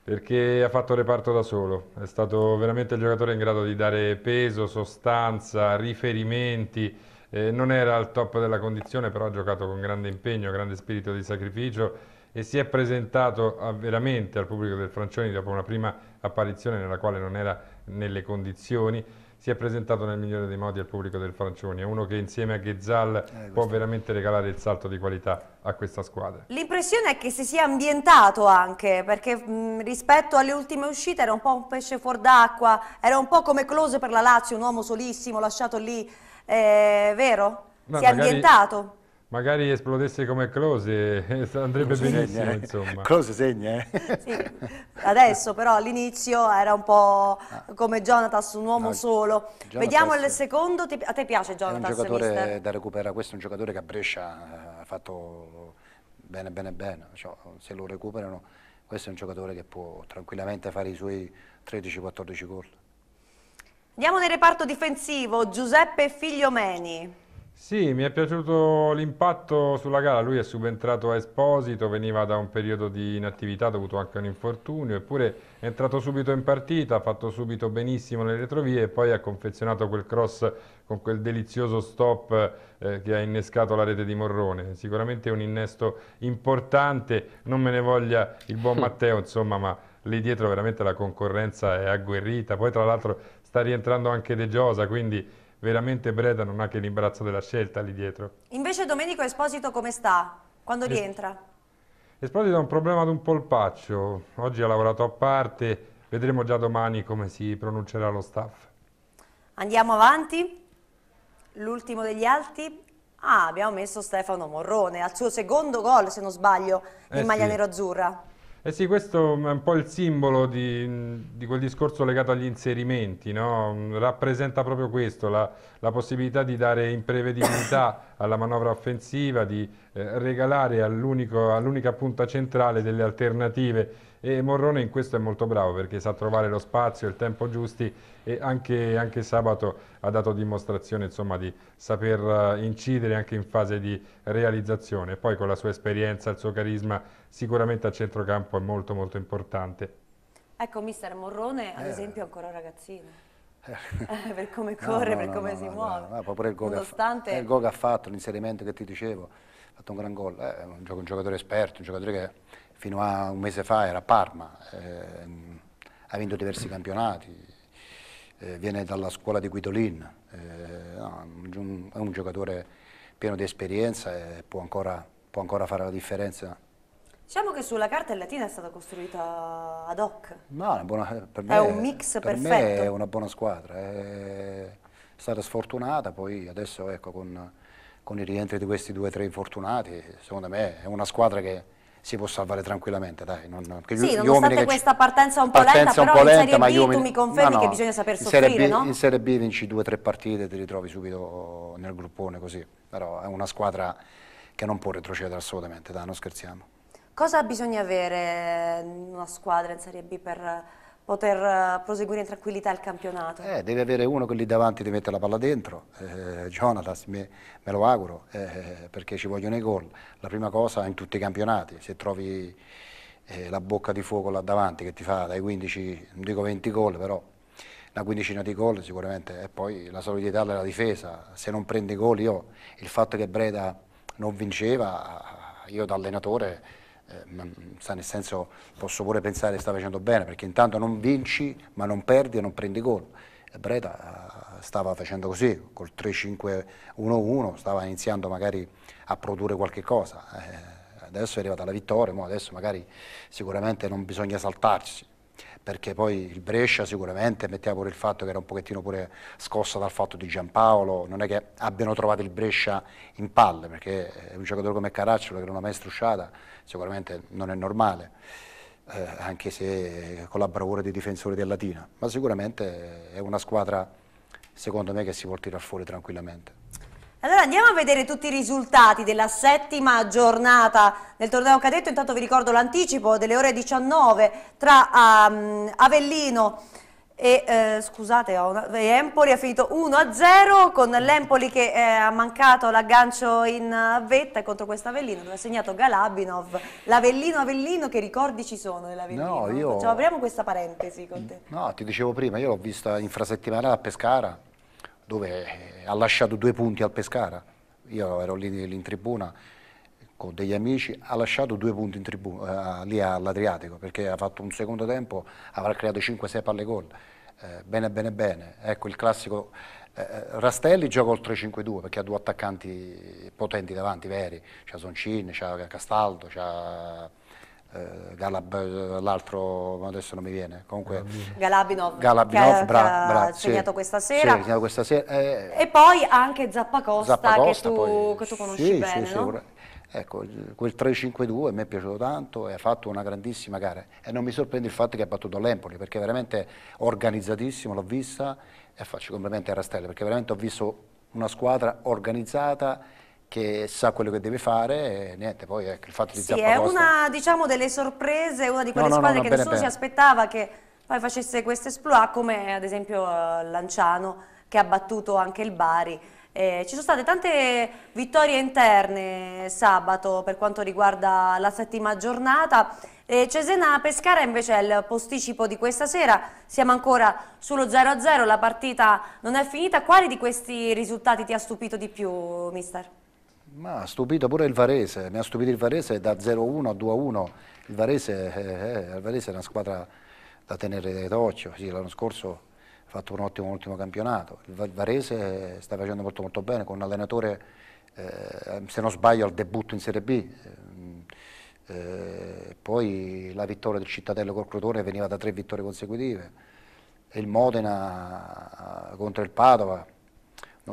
S4: Perché ha fatto reparto da solo. È stato veramente il giocatore in grado di dare peso, sostanza, riferimenti. Eh, non era al top della condizione, però ha giocato con grande impegno, grande spirito di sacrificio e si è presentato a, veramente al pubblico del Francioni dopo una prima apparizione nella quale non era nelle condizioni si è presentato nel migliore dei modi al pubblico del Francioni, è uno che insieme a Ghezzal eh, può veramente regalare il salto di qualità a questa squadra.
S1: L'impressione è che si sia ambientato anche, perché mh, rispetto alle ultime uscite era un po' un pesce fuor d'acqua, era un po' come Close per la Lazio, un uomo solissimo lasciato lì, eh, vero? No, si è ambientato?
S4: magari esplodesse come Close andrebbe Close benissimo segna, eh. insomma Close segna eh? sì.
S1: adesso però all'inizio era un po' ah. come Jonathan un uomo no, solo Jonathan vediamo il secondo ti, a te piace Jonathan è un giocatore
S2: da recuperare questo è un giocatore che a Brescia ha fatto bene bene bene cioè, se lo recuperano questo è un giocatore che può tranquillamente fare i suoi 13-14 gol
S1: andiamo nel reparto difensivo Giuseppe Figliomeni
S4: sì, mi è piaciuto l'impatto sulla gara, lui è subentrato a Esposito, veniva da un periodo di inattività dovuto anche a un infortunio, eppure è entrato subito in partita, ha fatto subito benissimo nelle retrovie e poi ha confezionato quel cross con quel delizioso stop eh, che ha innescato la rete di Morrone. Sicuramente un innesto importante, non me ne voglia il buon Matteo, insomma, ma lì dietro veramente la concorrenza è agguerrita. Poi tra l'altro sta rientrando anche De Giosa, quindi veramente Breda non ha che l'imbrazzo della scelta lì dietro.
S1: Invece Domenico Esposito come sta? Quando es rientra?
S4: Esposito ha un problema ad un polpaccio, oggi ha lavorato a parte, vedremo già domani come si pronuncerà lo staff.
S1: Andiamo avanti, l'ultimo degli alti, ah abbiamo messo Stefano Morrone al suo secondo gol se non sbaglio in eh maglia sì. nero-azzurra.
S4: Eh sì, questo è un po' il simbolo di, di quel discorso legato agli inserimenti, no? rappresenta proprio questo, la, la, possibilità di dare imprevedibilità alla manovra offensiva, di eh, regalare all'unica all punta centrale delle alternative e Morrone in questo è molto bravo perché sa trovare lo spazio, e il tempo giusti e anche, anche sabato ha dato dimostrazione insomma, di saper eh, incidere anche in fase di realizzazione. Poi con la sua esperienza, il suo carisma sicuramente a centrocampo è molto molto importante.
S1: Ecco mister Morrone ad eh. esempio è ancora un ragazzino. per come corre, no, no, per come no, si muove. no, Nonostante... il gol
S2: eh, che ha fatto, l'inserimento che ti dicevo, ha fatto un gran gol. È un, giocatore esperto, un giocatore che fino a un mese fa era a Parma, ehm, ha vinto diversi mm. campionati, eh, viene dalla scuola di Guidolin, eh, no, è un giocatore pieno di esperienza e può ancora, può ancora fare la differenza.
S1: Diciamo che sulla carta il Latina è stata costruita ad hoc.
S2: No, buona, per me, è un mix per perfetto. Per me è una buona squadra, è stata sfortunata, poi adesso ecco, con, con i rientri di questi due o tre infortunati, secondo me è una squadra che si può salvare tranquillamente. Dai, non, non, sì, nonostante questa
S1: partenza un po' partenza lenta, un però po lenta, in Serie B uomini, tu mi confermi no, no, che bisogna saper soffrire, B, no? In
S2: Serie B vinci due o tre partite e ti ritrovi subito nel gruppone così, però è una squadra che non può retrocedere assolutamente, dai, non scherziamo.
S1: Cosa bisogna avere eh, una squadra in Serie B per poter eh, proseguire in tranquillità il campionato. Eh,
S2: deve avere uno che lì davanti ti mette la palla dentro, eh, eh, Jonathan, me, me, lo auguro, eh, eh, perché ci vogliono i gol. La prima cosa in tutti i campionati, se trovi eh, la bocca di fuoco là davanti che ti fa dai 15, non dico 20 gol, però una quindicina di gol sicuramente. E poi la solidità della difesa, se non prende gol io, il fatto che Breda non vinceva, io da allenatore eh, mm, mm, nel senso posso pure pensare che sta facendo bene, perché intanto non vinci ma non perdi e non prendi gol. Eh, Breda eh, stava facendo così, col 3-5-1-1, stava iniziando magari a produrre qualche cosa. Eh, adesso è arrivata la vittoria, adesso magari sicuramente non bisogna saltarsi perché poi il Brescia sicuramente, mettiamo pure il fatto che era un pochettino pure scossa dal fatto di Giampaolo, non è che abbiano trovato il Brescia in palle, perché eh, un giocatore come Caracciolo che non ha mai strusciata sicuramente non è normale, eh, anche se con la bravura dei difensori della Latina, ma sicuramente è una squadra secondo me che si può tirare fuori tranquillamente.
S1: Allora andiamo a vedere tutti i risultati della settima giornata del torneo cadetto, intanto vi ricordo l'anticipo delle ore 19 tra um, Avellino e eh, scusate, una, Empoli ha finito 1-0 con l'Empoli che eh, ha mancato l'aggancio in eh, vetta contro questo Avellino dove ha segnato Galabinov l'Avellino Avellino che ricordi ci sono dell'Avellino? No, io... Facciamo, apriamo questa parentesi con te
S2: no ti dicevo prima io l'ho vista infrasettimanale a Pescara dove eh, ha lasciato due punti al Pescara, io ero lì, in tribuna con degli amici, ha lasciato due punti in tribuna, eh, lì all'Adriatico perché ha fatto un secondo tempo, avrà creato 5-6 palle gol, eh, bene bene bene, ecco il classico, eh, eh Rastelli gioca oltre 5-2 perché ha due attaccanti potenti davanti, veri, c'ha Soncin, c'ha Castaldo, c'ha eh, l'altro adesso non mi viene comunque
S1: Galabinov, Galabinov che, bra, bra, ha segnato sì, questa sera, sì, segnato
S2: questa sera eh,
S1: e poi anche Zappacosta, Zappacosta che, tu, poi, che, tu, conosci sì, bene no?
S2: ecco quel 3-5-2 mi è piaciuto tanto e ha fatto una grandissima gara e non mi sorprende il fatto che ha battuto l'Empoli perché è veramente organizzatissimo l'ho vista e faccio complimenti a Rastelli perché veramente ho visto una squadra organizzata che sa quello che deve fare e niente, poi ecco, il fatto di Sì, è una
S1: diciamo, delle sorprese, una di quelle no, squadre no, no, che bene, nessuno bene. si aspettava che poi facesse questo esploit, come ad esempio eh, Lanciano che ha battuto anche il Bari. Eh, ci sono state tante vittorie interne sabato per quanto riguarda la settima giornata. Eh, Cesena-Pescara invece è il posticipo di questa sera, siamo ancora sullo 0-0, la partita non è finita. Quali di questi risultati ti ha stupito di più, mister?
S2: Ma ha stupito pure il Varese, mi ha stupito il Varese da 0-1 a 2-1, il Varese, eh, eh, il Varese è una squadra da tenere d'occhio, sì, l'anno scorso ha fatto un ottimo, un campionato, il Varese eh, sta facendo molto molto bene con un allenatore, eh, eh se non sbaglio, al debutto in Serie B, eh, poi la vittoria del Cittadello col Crotone veniva da tre vittorie consecutive, il Modena contro il Padova,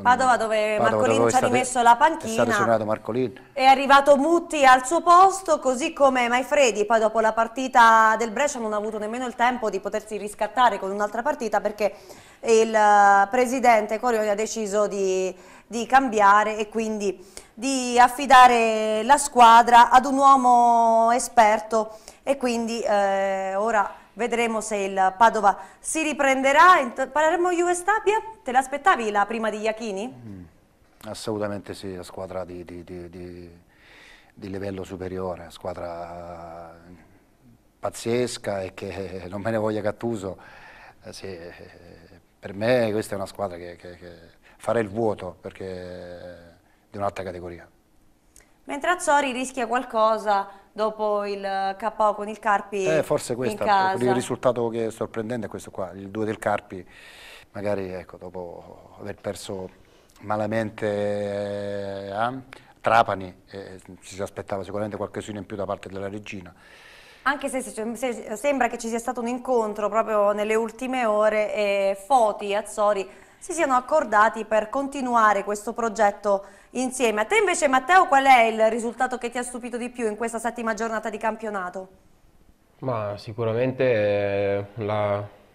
S2: Padova dove Padova Marcolin dove ci ha rimesso la panchina. È,
S1: è arrivato Mutti al suo posto, così come Maifredi. Poi dopo la partita del Brescia non ha avuto nemmeno il tempo di potersi riscattare con un'altra partita perché il eh, presidente Corioni ha deciso di, di cambiare e quindi di affidare la squadra ad un uomo esperto e quindi eh, ora Vedremo se il Padova si riprenderà. Parleremo Juve Stabia. Te l'aspettavi la prima di Iachini?
S2: Mm, assolutamente sì, la squadra di, di, di, di livello superiore, la squadra pazzesca e che non me ne voglia Cattuso. Eh, sì, eh, per me questa è una squadra che, che, che farà il vuoto perché è di un'altra categoria.
S1: Mentre Azzori rischia qualcosa dopo il KO con il Carpi eh, forse questo è il
S2: risultato che è sorprendente è questo qua, il 2 del Carpi magari ecco, dopo aver perso malamente eh, a Trapani eh, ci si aspettava sicuramente qualche qualcosina in più da parte della regina
S1: anche se, se, se, sembra che ci sia stato un incontro proprio nelle ultime ore e Foti e Azzori si siano accordati per continuare questo progetto insieme. A te invece Matteo qual è il risultato che ti ha stupito di più in questa settima giornata di campionato?
S3: Ma sicuramente eh,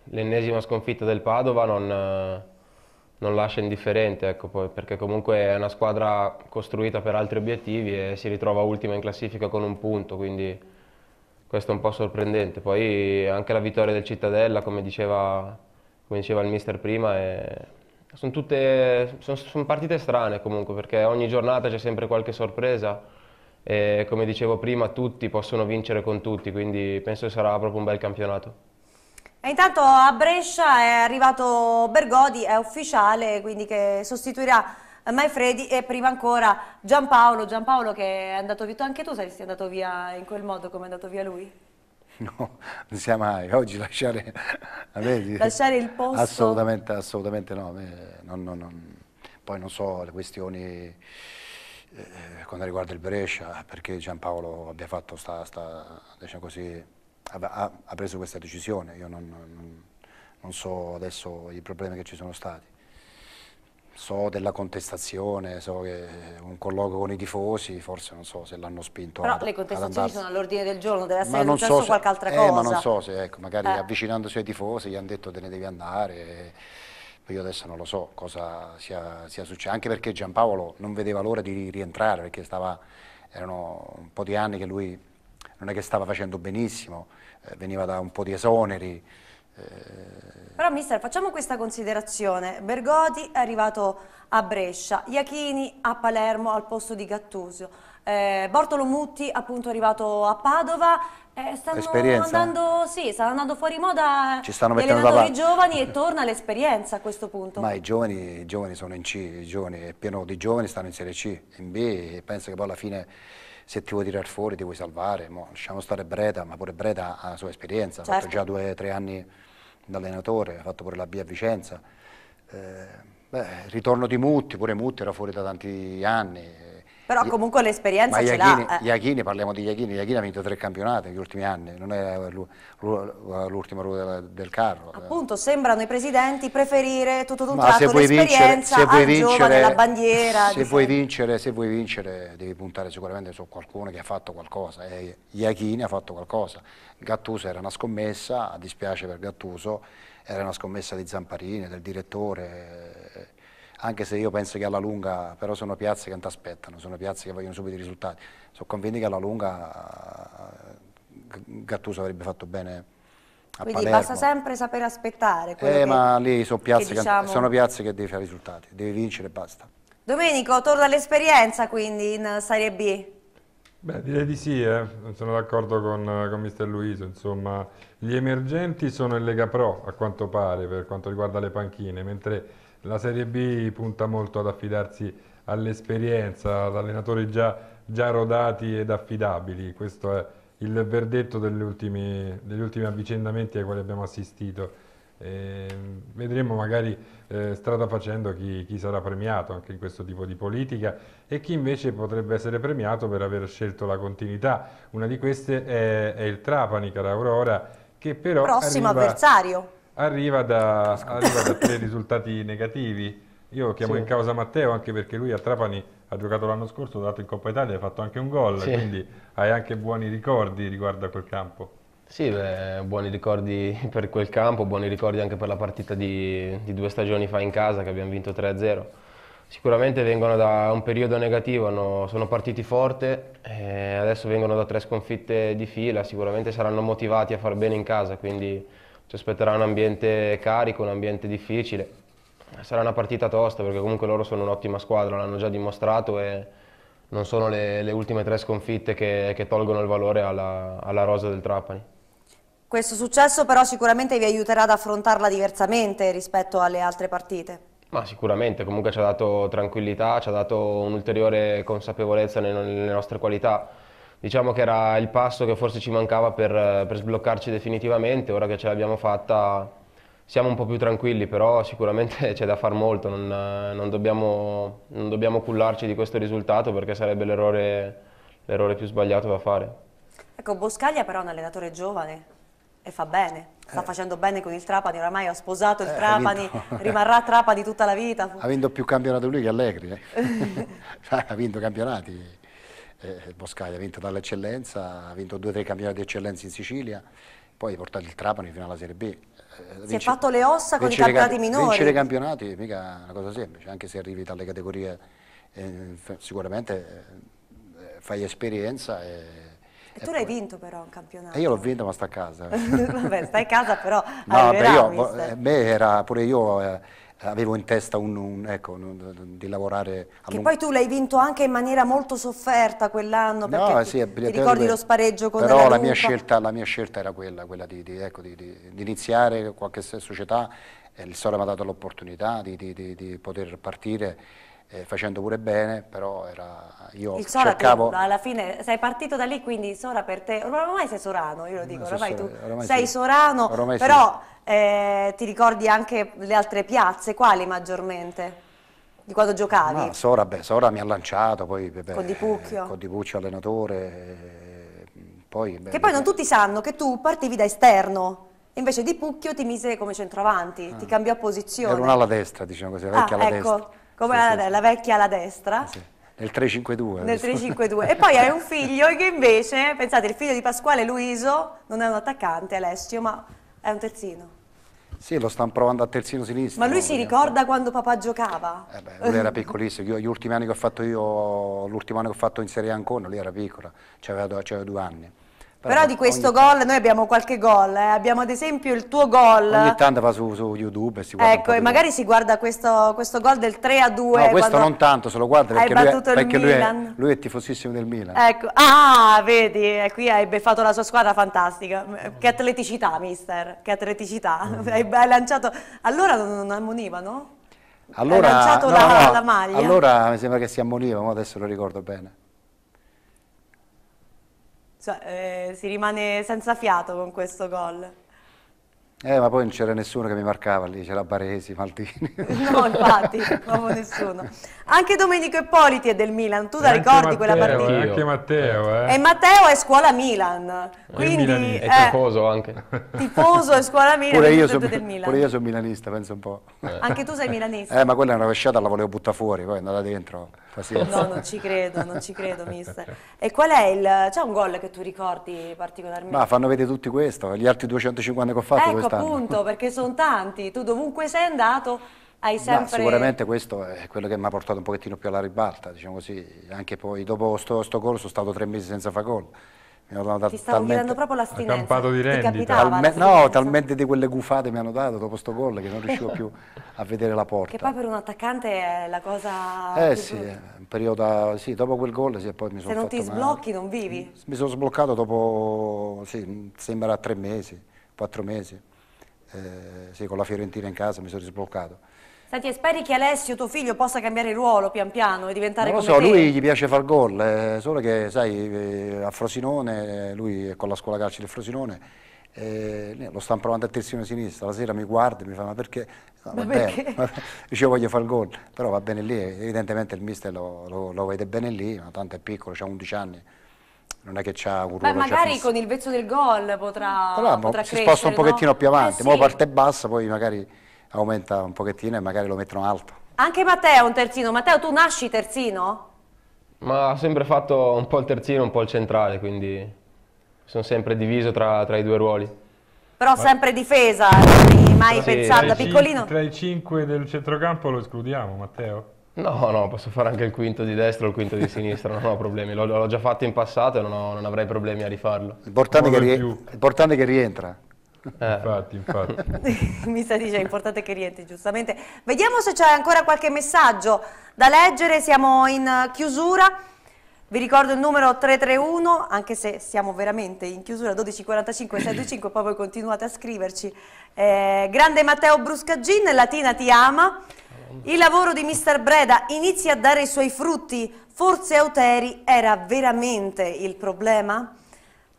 S3: l'ennesima sconfitta del Padova non, eh, non lascia indifferente, ecco, perché comunque è una squadra costruita per altri obiettivi e si ritrova ultima in classifica con un punto, quindi questo è un po' sorprendente. Poi anche la vittoria del Cittadella, come diceva, come diceva il mister prima, è sono tutte sono, sono partite strane comunque perché ogni giornata c'è sempre qualche sorpresa e come dicevo prima tutti possono vincere con tutti quindi penso che sarà proprio un bel campionato.
S1: E intanto a Brescia è arrivato Bergodi, è ufficiale quindi che sostituirà Maifredi e prima ancora Giampaolo, Giampaolo che è andato via, anche tu sei andato via in quel modo come è andato via lui?
S2: no, non sia mai, oggi lasciare, ah, vedi, lasciare
S1: il posto? Assolutamente,
S2: assolutamente no, non, eh, non, non. poi non so le questioni eh, quando riguarda il Brescia, perché Giampaolo abbia fatto sta, sta diciamo così, ha, ha, preso questa decisione, io non so adesso i problemi che ci sono stati so della contestazione, so che un colloquio con i tifosi, forse non so se l'hanno spinto Però ad, le contestazioni sono
S1: all'ordine del giorno, deve essere successo so qualche altra eh, cosa. Ma non so
S2: se, ecco, magari eh. avvicinandosi ai tifosi gli hanno detto te ne devi andare, e, io adesso non lo so cosa sia, sia successo, anche perché Giampaolo non vedeva l'ora di rientrare, perché stava, erano un po' di anni che lui non è che stava facendo benissimo, eh, veniva da un po' di esoneri,
S1: però mister, facciamo questa considerazione. Bergoti è arrivato a Brescia, Iachini a Palermo al posto di Gattusio, eh, Bortolo Mutti appunto è arrivato a Padova, eh, stanno, andando, sì, stanno andando, fuori moda Ci stanno gli allenatori giovani e torna l'esperienza a questo punto. Ma
S2: i giovani, i giovani sono in C, i giovani, è pieno di giovani stanno in Serie C, in B e penso che poi alla fine se ti vuoi tirare fuori ti vuoi salvare, Mo, lasciamo stare Breda, ma pure Breda ha la sua esperienza, certo. ha fatto certo. già due o tre anni da allenatore, ha fatto pure la B a Vicenza, eh, beh, ritorno di Mutti, pure Mutti era fuori da tanti anni,
S1: però comunque l'esperienza ce l'ha. Eh.
S2: Iachini, parliamo di Iachini, Iachini ha vinto tre campionati negli ultimi anni, non è l'ultima ruota del carro.
S1: Appunto, sembrano i presidenti preferire tutto d'un tratto l'esperienza al vincere, giovane, la bandiera. Se vuoi,
S2: vincere, se vuoi, vincere, devi puntare sicuramente su qualcuno che ha fatto qualcosa, e Iachini ha fatto qualcosa. Gattuso era una scommessa, a dispiace per Gattuso, era una scommessa di Zamparini, del direttore, anche se io penso che alla lunga, però sono piazze che non ti aspettano, sono piazze che vogliono subito i risultati. Sono convinto che alla lunga eh, Gattuso avrebbe fatto bene a Quindi Palermo. basta
S1: sempre sapere aspettare. Eh, che, ma lì sono piazze che, diciamo... che, sono
S2: piazze che devi fare risultati, devi vincere e basta.
S1: Domenico, torna l'esperienza quindi in Serie B?
S4: Beh, direi di sì, eh. sono d'accordo con, con Mister Luiso, insomma, gli emergenti sono in Lega Pro a quanto pare per quanto riguarda le panchine, mentre la Serie B punta molto ad affidarsi all'esperienza, ad allenatori già, già, rodati ed affidabili. Questo è il verdetto degli ultimi, degli ultimi avvicendamenti ai quali abbiamo assistito. E ehm, vedremo magari eh, strada facendo chi, chi, sarà premiato anche in questo tipo di politica e chi invece potrebbe essere premiato per aver scelto la continuità. Una di queste è, è il Trapani, cara Aurora, che però... Prossimo arriva, avversario arriva da, arriva da dei risultati negativi. Io chiamo sì. in causa Matteo anche perché lui a Trapani ha giocato l'anno scorso, ha dato in Coppa Italia, e ha fatto anche un gol, sì. quindi
S3: hai anche buoni ricordi riguardo a quel campo. Sì, beh, buoni ricordi per quel campo, buoni ricordi anche per la partita di, di due stagioni fa in casa che abbiamo vinto 3-0. Sicuramente vengono da un periodo negativo, hanno, sono partiti forte, adesso vengono da tre sconfitte di fila, sicuramente saranno motivati a far bene in casa, quindi ci aspetterà un ambiente carico, un ambiente difficile. Sarà una partita tosta perché comunque loro sono un'ottima squadra, l'hanno già dimostrato e non sono le, le ultime tre sconfitte che, che tolgono il valore alla, alla, rosa del Trapani.
S1: Questo successo però sicuramente vi aiuterà ad affrontarla diversamente rispetto alle altre partite?
S3: Ma sicuramente, comunque ci ha dato tranquillità, ci ha dato un'ulteriore consapevolezza nelle nostre qualità diciamo che era il passo che forse ci mancava per, eh, per sbloccarci definitivamente, ora che ce l'abbiamo fatta siamo un po' più tranquilli, però sicuramente c'è da far molto, non, eh, non, dobbiamo, non dobbiamo, cullarci di questo risultato perché sarebbe l'errore più sbagliato da fare.
S1: Ecco, Boscaglia però è un allenatore giovane e fa bene, sta eh. facendo bene con il Trapani, oramai ha sposato il eh, Trapani, rimarrà Trapani tutta la vita. Ha
S3: vinto
S2: più campionati lui che Allegri, eh. ha vinto campionati eh, Boscaglia ha vinto dall'eccellenza, ha vinto due o tre campionati di eccellenza in Sicilia, poi ha portato il Trapani fino alla Serie B. Eh, si vinci, è fatto le ossa con i campionati minori. Vincere i campionati mica è una cosa semplice, anche se arrivi dalle categorie eh, sicuramente eh, fai esperienza e,
S1: e tu l'hai vinto però un campionato.
S2: E eh, io l'ho vinto ma sta a casa. Vabbè, stai a casa però no, arriverà, beh, io, beh, era pure io eh, avevo in testa un, un, ecco, un, di lavorare a Che lungo. poi
S1: tu l'hai vinto anche in maniera molto sofferta quell'anno, perché sì, ti, ti ricordi lo spareggio con però la Però
S2: la, la mia scelta era quella, quella di, di, ecco, di, di iniziare qualche società, il Sole mi ha dato l'opportunità di poter partire eh, facendo pure bene, però era, io il Sora cercavo... Te,
S1: alla fine sei partito da lì, quindi Sora per te, ormai sei Sorano, io lo dico, ormai tu ormai sei sì. Sorano, ormai però sì. eh, ti ricordi anche le altre piazze, quali maggiormente? Di quando giocavi? No,
S2: Sora, beh, Sora mi ha lanciato, poi... Beh, con Di
S1: Pucchio? Eh, con
S2: Di Pucchio, allenatore, poi... Beh, che poi non
S1: tutti sanno che tu partivi da esterno. Invece Di Pucchio ti mise come centravanti, ah. ti cambiò posizione. Era un'ala
S2: destra, diciamo così, la vecchia ah, alla ecco.
S1: destra come sì, la, sì. la, vecchia alla destra. Ah, sì.
S2: Nel 352. Nel
S1: 352. e poi hai un figlio che invece, pensate, il figlio di Pasquale Luiso non è un attaccante, Alessio, ma è un terzino.
S2: Sì, lo stanno provando a terzino sinistro. Ma lui si
S1: ricorda quando papà giocava? Eh beh, lui era
S2: piccolissimo. Io, gli ultimi anni che ho fatto io, l'ultimo anno che ho fatto in Serie A Ancona, lui era piccolo, aveva, aveva due anni. Però, di questo gol,
S1: tanto. noi abbiamo qualche gol, eh? abbiamo ad esempio il tuo gol. Ogni
S2: tanto va su, su YouTube e si guarda Ecco, e magari
S1: si guarda questo, questo gol del 3 a 2. No, questo non
S2: tanto, se lo guarda perché, lui è, perché lui, è, lui è, tifosissimo del Milan.
S1: Ecco, ah, vedi, eh, qui hai beffato la sua squadra fantastica. Che atleticità, mister, che atleticità. Mm. Hai, hai, lanciato, allora non ammonivano?
S2: Allora, hai lanciato no, la, no, la, maglia? Allora mi sembra che si ammoniva, ma adesso lo ricordo bene.
S1: Cioè, eh, si rimane senza fiato con questo gol.
S2: Eh, ma poi non c'era nessuno che mi marcava lì, c'era Baresi, Maldini.
S1: No, infatti, proprio nessuno. Anche Domenico Eppoliti è del Milan, tu la ricordi Matteo,
S3: quella partita? Eh, anche Matteo, eh. E
S1: Matteo è scuola Milan,
S3: quindi... È eh, tifoso anche. Tifoso
S1: è scuola Milan, pure io, sono, Milan. pure io sono
S2: milanista, pensa un po'. Anche tu sei milanista. Eh, ma quella è una rovesciata, la volevo buttare fuori, poi è andata dentro. Pazienza. No, non
S1: ci credo, non ci credo, mister. E qual è il... c'è un gol che tu ricordi particolarmente? Ma fanno
S2: vedere tutti questo, gli altri 250 che ho fatto ecco, quest'anno. Ecco appunto,
S1: perché sono tanti, tu dovunque sei andato hai sempre... Ma sicuramente
S2: questo è quello che mi ha portato un pochettino più alla ribalta, diciamo così, anche poi dopo sto, sto gol sono stato tre mesi senza fare gol. Mi hanno dato Ti stavo talmente... chiedendo proprio l'astinenza. Accampato di rendita. Talme... no, talmente di quelle gufate mi hanno dato dopo sto gol che non riuscivo più a vedere la porta. Che
S1: poi per un attaccante è la cosa... Eh sì,
S2: un periodo... Sì, dopo quel gol sì, poi mi sono Se non ti sblocchi
S1: male. non vivi?
S2: Mi sono sbloccato dopo, sì, sembra tre mesi, quattro mesi. Eh, sì, con la Fiorentina in casa mi sono risbloccato
S1: Senti, speri che Alessio, tuo figlio, possa cambiare ruolo pian piano e diventare non come lo so, te? lui gli
S2: piace far gol, eh, solo che sai, eh, a Frosinone, lui è con la scuola calcio di Frosinone, eh, lo stanno provando a terzino sinistra, la sera mi guarda e mi fa ma perché? No, ma perché? Bene, voglio far gol, però va bene lì, evidentemente il mister lo, lo, lo vede bene lì, ma tanto è piccolo, ha 11 anni, non è che c'ha un ruolo Ma magari
S1: con il vezzo del gol potrà, allora, potrà si crescere, sposta un pochettino no? più eh avanti, eh, sì. parte
S2: bassa, poi magari aumenta un pochettino e magari lo mettono alto.
S1: Anche Matteo è un terzino. Matteo, tu nasci terzino?
S3: Ma ho sempre fatto un po' il terzino, un po' il centrale, quindi sono sempre diviso tra, tra i due ruoli. Però Ma...
S1: sempre difesa, eh. mai sì, pensato da piccolino?
S4: Tra i cinque del
S3: centrocampo lo escludiamo, Matteo? No, no, posso fare anche il quinto di destra o il quinto di sinistra, non ho problemi. L'ho già fatto in passato e non, ho, non avrei problemi a rifarlo. L'importante è che rientra. Eh. Infatti, infatti.
S1: Mi sa dice, è importante che rientri, giustamente. Vediamo se c'è ancora qualche messaggio da leggere, siamo in chiusura. Vi ricordo il numero 331, anche se siamo veramente in chiusura, 1245 625, poi voi continuate a scriverci. Eh, grande Matteo Bruscaggin, Latina ti ama. Il lavoro di Mr. Breda inizia a dare i suoi frutti. Forse Auteri era veramente il problema?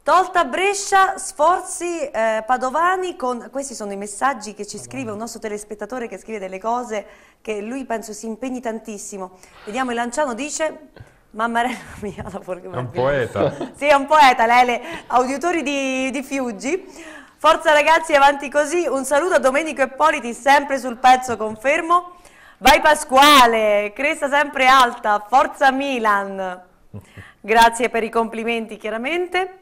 S1: Tolta Brescia, sforzi eh, padovani, con... questi sono i messaggi che ci scrive un nostro telespettatore che scrive delle cose che lui penso si impegni tantissimo. Vediamo, il Lanciano dice, mammarella mia, la porca È un poeta. sì, è un poeta, Lele, auditori di, di Fiuggi. Forza ragazzi, avanti così, un saluto a Domenico Eppoliti, sempre sul pezzo, confermo. Vai Pasquale, cresta sempre alta, forza Milan. Grazie per i complimenti chiaramente.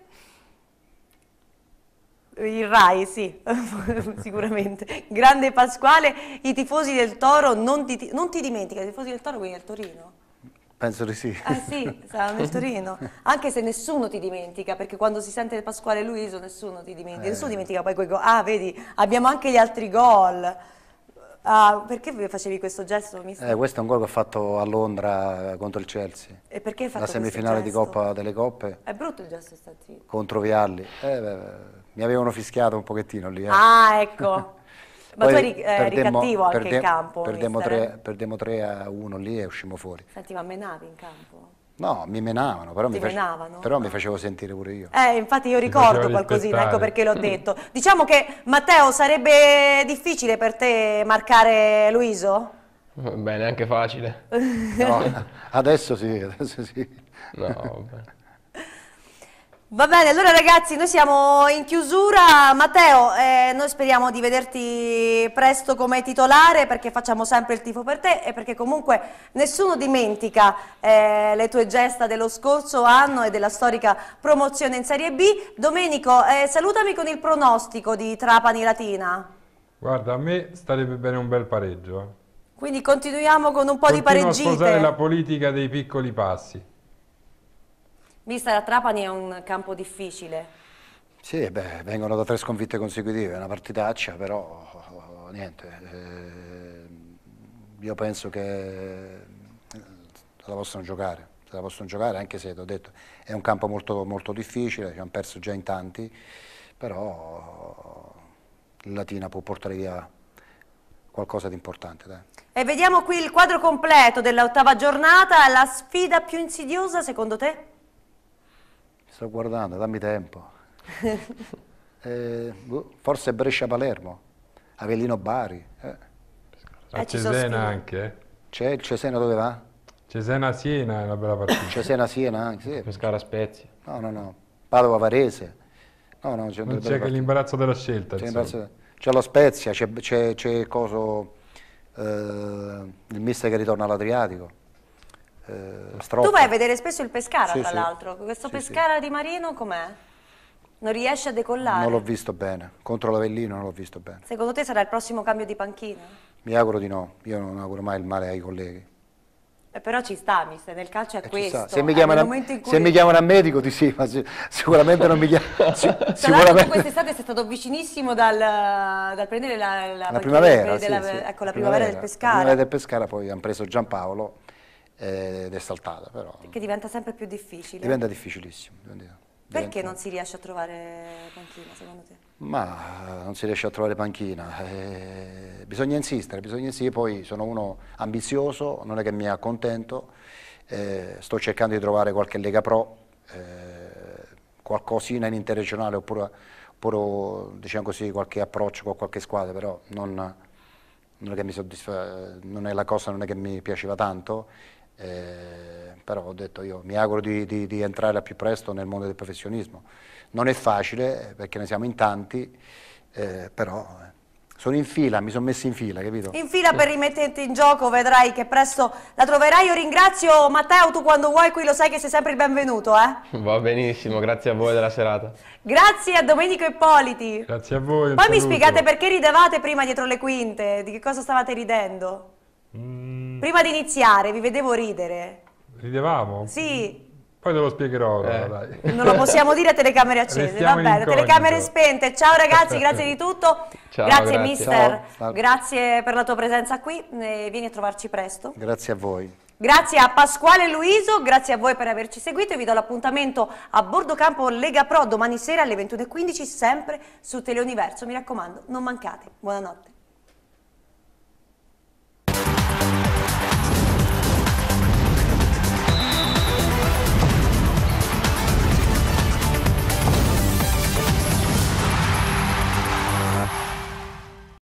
S1: Il Rai, sì, sicuramente. Grande Pasquale, i tifosi del Toro, non ti, non ti dimentica, i tifosi del Toro quindi al Torino?
S2: Penso di sì. Ah sì, saranno nel Torino.
S1: Anche se nessuno ti dimentica, perché quando si sente Pasquale Luiso nessuno ti dimentica. Eh. Nessuno dimentica poi quei gol. Ah, vedi, abbiamo anche gli altri gol. Ah, perché facevi questo gesto? Eh,
S2: questo è un gol che ho fatto a Londra eh, contro il Chelsea. E
S1: perché hai fatto La semifinale di Coppa
S2: delle Coppe.
S1: È brutto il gesto, sta zitto.
S2: Contro Vialli. Eh, beh, mi avevano fischiato un pochettino lì. Eh. Ah,
S1: ecco. Ma tu eri, eh, ricattivo anche perdem, in campo. Perdemmo 3, eh?
S2: perdemmo 3 a 1 lì e uscimmo fuori.
S1: Senti, ma menavi in campo?
S2: No, mi menavano, però, mi, menavano? però mi,
S3: facevo sentire pure io. Eh,
S1: infatti io ricordo qualcosina, ecco perché l'ho mm. detto. Diciamo che, Matteo, sarebbe difficile per te marcare Luiso?
S3: Bene, anche facile.
S1: No,
S3: adesso sì, adesso sì. No, vabbè.
S1: Va bene, allora ragazzi, noi siamo in chiusura. Matteo, eh, noi speriamo di vederti presto come titolare perché facciamo sempre il tifo per te e perché comunque nessuno dimentica eh, le tue gesta dello scorso anno e della storica promozione in Serie B. Domenico, eh, salutami con il pronostico di Trapani Latina.
S4: Guarda, a me starebbe bene un bel pareggio.
S1: Quindi continuiamo con un po' Continuo di pareggine. Continuo a sposare la
S2: politica dei piccoli passi.
S1: Vista la Trapani è un campo difficile.
S2: Sì, beh, vengono da tre sconfitte consecutive, è una partitaccia, però eh, niente. Eh, io penso che se eh, la possono giocare, se la possono giocare anche se, ti ho detto, è un campo molto, molto difficile, ci hanno perso già in tanti, però il Latina può portare via qualcosa di importante. Dai.
S1: E vediamo qui il quadro completo dell'ottava giornata, la sfida più insidiosa secondo te?
S2: Mi sto guardando, dammi tempo. eh, boh, forse Brescia-Palermo, Avellino-Bari. Eh. A eh, Cesena anche? Eh. C'è il Cesena dove va? Cesena-Siena è una bella partita. Cesena-Siena anche, sì. Pescara-Spezia. No, no, no. Padova-Varese. No, no, c'è non c'è che
S4: l'imbarazzo della scelta. C'è,
S2: lo Spezia, c'è, coso, eh, il mister che ritorna all'Adriatico. Eh, stroppo. Tu vai a vedere
S1: spesso il Pescara, sì, tra sì. l'altro. Questo sì, Pescara di Marino com'è? Non riesce a decollare? Non l'ho
S2: visto bene. Contro l'Avellino non l'ho visto bene.
S1: Secondo te sarà il prossimo cambio di panchina?
S2: Mi auguro di no. Io non auguro mai il male ai colleghi.
S1: Eh, però ci sta, mister, nel calcio è eh, questo. Se mi, eh, chiamano, cui... se mi chiamano a
S2: medico di sì, ma si, sicuramente non mi chiamano. Si, sicuramente... quest'estate
S1: sei stato vicinissimo dal, dal prendere la, la, la primavera, della, sì, sì. Ecco, la primavera, primavera del Pescara. La primavera del
S2: Pescara, poi hanno preso Giampaolo eh, ed è saltata. Però,
S1: Perché diventa sempre più difficile. Diventa
S2: difficilissimo. Diventa...
S1: Perché non si riesce a trovare panchina secondo te?
S2: Ma eh, non si riesce a trovare panchina, eh, bisogna insistere, bisogna insistere, poi sono uno ambizioso, non è che mi accontento, eh, sto cercando di trovare qualche Lega Pro, eh, qualcosina in interregionale oppure, oppure diciamo così, qualche approccio con qualche squadra, però non, non, è che mi soddisfa, non è la cosa non è che mi piaceva tanto eh, però ho detto io mi auguro di, di, di entrare al più presto nel mondo del professionismo. Non è facile eh, perché ne siamo in tanti, eh, però eh, sono in fila, mi sono messo in fila, capito? In fila per
S1: rimetterti in gioco, vedrai che presto la troverai. Io ringrazio Matteo, tu quando vuoi qui lo sai che sei sempre il benvenuto, eh?
S3: Va benissimo, grazie a voi della serata.
S1: Grazie a Domenico Ippoliti.
S3: Grazie a voi. Poi mi spiegate
S1: perché ridevate prima dietro le quinte, di che cosa stavate ridendo? Mm. Prima di iniziare vi vedevo ridere.
S4: Ridevamo?
S1: Sì.
S4: Poi te lo spiegherò. Eh. Allora, non lo
S1: possiamo dire a telecamere accese. Restiamo Va bene, telecamere spente. Ciao ragazzi, grazie di tutto. Ciao, grazie, grazie, mister. Ciao. Grazie per la tua presenza qui. E eh, vieni a trovarci presto.
S2: Grazie a voi.
S1: Grazie a Pasquale e Luiso, grazie a voi per averci seguito e vi do l'appuntamento a Bordo Campo Lega Pro domani sera alle 21.15 sempre su Teleuniverso. Mi raccomando, non mancate. Buonanotte.